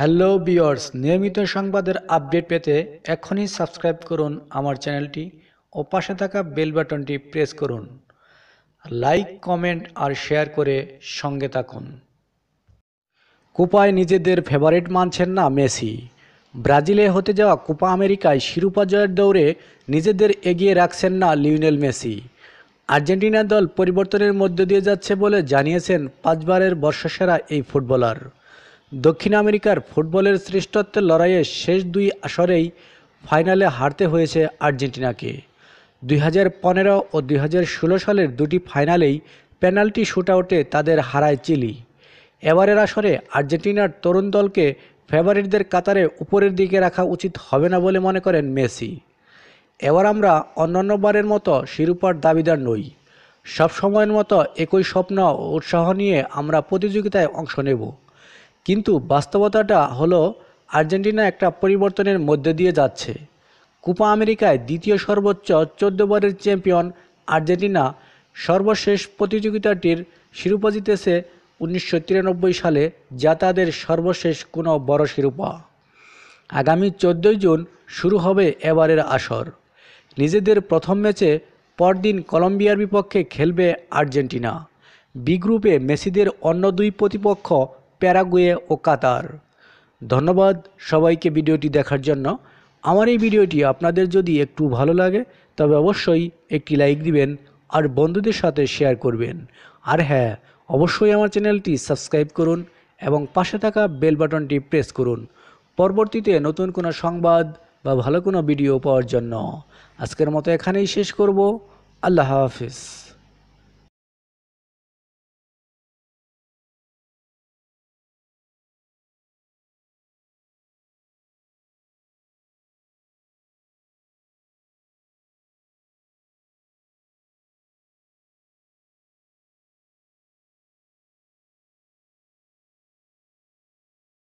hello বিয়ার্স নিয়মিত সংবাদের update পেতে এখনই সাবস্ক্রাইব করুন আমার চ্যানেলটি ও পাশে থাকা বেল বাটনটি প্রেস করুন লাইক কমেন্ট আর শেয়ার করে সঙ্গে থাকুন কোপায় নিজেদের ফেভারিট মানছেন না মেসি ব্রাজিলে হতে যাওয়া কোপা আমেরিকায় শিরোপা জয়ের দৌড়ে নিজেদের এগিয়ে রাখছেন না লিওনেল মেসি আর্জেন্টিনা দল পরিবর্তনের মধ্য দিয়ে যাচ্ছে বলে জানিয়েছেন পাঁচবারের বর্ষসেরা এই ফুটবলার দক্ষিণ আমেরিকার ফুটবলের শ্রেষ্ঠত্বের লড়াইয়ে শেষ দুই আসরেই ফাইনালে হারতে হয়েছে আর্জেন্টিনাকে দুই ও দুই সালের দুটি ফাইনালেই পেনাল্টি শুটআউটে তাদের হারায় চিলি এবারের আসরে আর্জেন্টিনার তরুণ দলকে ফেভারিটদের কাতারে উপরের দিকে রাখা উচিত হবে না বলে মনে করেন মেসি এবার আমরা অন্যান্যবারের মতো শিরোপার দাবিদার নই সব সময়ের মতো একই স্বপ্ন উৎসাহ নিয়ে আমরা প্রতিযোগিতায় অংশ নেব কিন্তু বাস্তবতাটা হলো আর্জেন্টিনা একটা পরিবর্তনের মধ্যে দিয়ে যাচ্ছে কুপা আমেরিকায় দ্বিতীয় সর্বোচ্চ চোদ্দবারের চ্যাম্পিয়ন আর্জেন্টিনা সর্বশেষ প্রতিযোগিতাটির শিরোপা জিতেছে উনিশশো সালে যা তাদের সর্বশেষ কোনো বড় শিরোপা আগামী চোদ্দোই জুন শুরু হবে এবারের আসর নিজেদের প্রথম ম্যাচে পরদিন কলম্বিয়ার বিপক্ষে খেলবে আর্জেন্টিনা বি গ্রুপে মেসিদের অন্য দুই প্রতিপক্ষ প্যারাগুয়ে ও কাতার ধন্যবাদ সবাইকে ভিডিওটি দেখার জন্য আমার এই ভিডিওটি আপনাদের যদি একটু ভালো লাগে তবে অবশ্যই একটি লাইক দিবেন আর বন্ধুদের সাথে শেয়ার করবেন আর হ্যাঁ অবশ্যই আমার চ্যানেলটি সাবস্ক্রাইব করুন এবং পাশে থাকা বেল বাটনটি প্রেস করুন পরবর্তীতে নতুন কোনো সংবাদ বা ভালো কোনো ভিডিও পাওয়ার জন্য আজকের মতো এখানেই শেষ করব আল্লাহ হাফিজ